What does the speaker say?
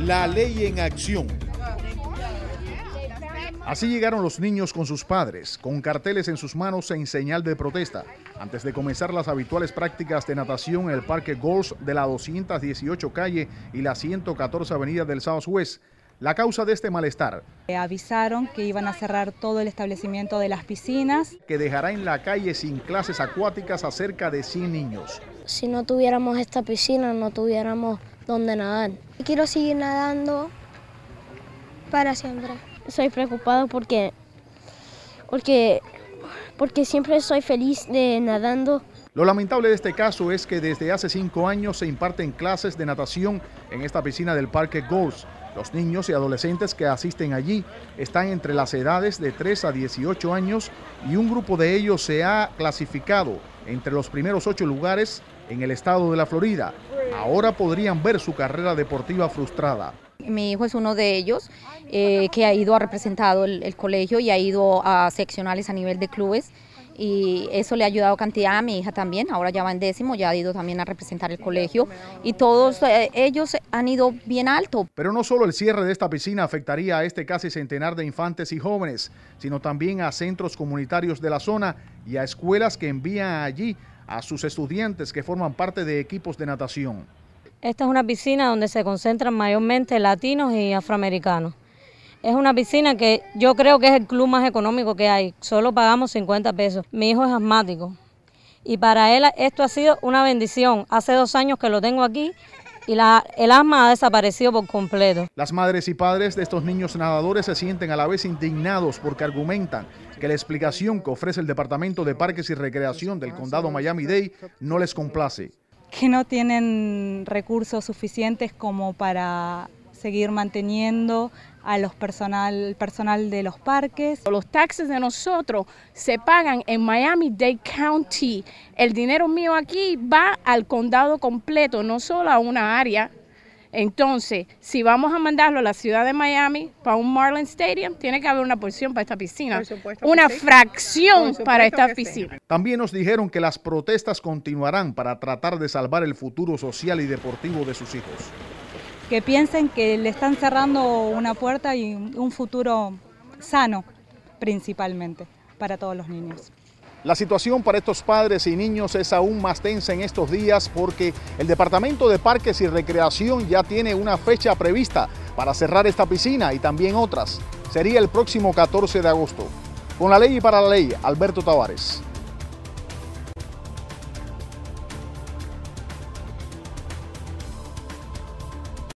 La ley en acción. Así llegaron los niños con sus padres, con carteles en sus manos en señal de protesta, antes de comenzar las habituales prácticas de natación en el Parque Golf de la 218 calle y la 114 avenida del Southwest. La causa de este malestar. Eh, avisaron que iban a cerrar todo el establecimiento de las piscinas. Que dejará en la calle sin clases acuáticas a cerca de 100 niños. Si no tuviéramos esta piscina, no tuviéramos donde nadan. Quiero seguir nadando para siempre. Soy preocupado porque, porque, porque siempre soy feliz de nadando. Lo lamentable de este caso es que desde hace cinco años se imparten clases de natación en esta piscina del Parque Gold. Los niños y adolescentes que asisten allí están entre las edades de 3 a 18 años y un grupo de ellos se ha clasificado entre los primeros ocho lugares en el estado de la Florida, ahora podrían ver su carrera deportiva frustrada. Mi hijo es uno de ellos eh, que ha ido, a representar el, colegio y ha ido a seccionales a nivel de clubes y eso le ha ayudado cantidad a mi hija también, ahora ya va en décimo, ya ha ido también a representar el colegio y todos eh, ellos han ido bien alto. Pero no solo el cierre de esta piscina afectaría a este casi centenar de infantes y jóvenes, sino también a centros comunitarios de la zona y a escuelas que envían allí a sus estudiantes que forman parte de equipos de natación. Esta es una piscina donde se concentran mayormente latinos y afroamericanos. Es una piscina que yo creo que es el club más económico que hay. Solo pagamos 50 pesos. Mi hijo es asmático y para él esto ha sido una bendición. Hace dos años que lo tengo aquí y la, el asma ha desaparecido por completo. Las madres y padres de estos niños nadadores se sienten a la vez indignados porque argumentan que la explicación que ofrece el Departamento de Parques y Recreación del Condado Miami-Dade no les complace. Que no tienen recursos suficientes como para seguir manteniendo a los personal, personal de los parques. Los taxes de nosotros se pagan en Miami-Dade County. El dinero mío aquí va al condado completo, no solo a una área. Entonces, si vamos a mandarlo a la ciudad de Miami para un Marlin Stadium, tiene que haber una porción para esta piscina, una fracción para esta piscina. También nos dijeron que las protestas continuarán para tratar de salvar el futuro social y deportivo de sus hijos que piensen que le están cerrando una puerta y un futuro sano, principalmente, para todos los niños. La situación para estos padres y niños es aún más tensa en estos días porque el Departamento de Parques y Recreación ya tiene una fecha prevista para cerrar esta piscina y también otras. Sería el próximo 14 de agosto. Con la ley y para la ley, Alberto Tavares.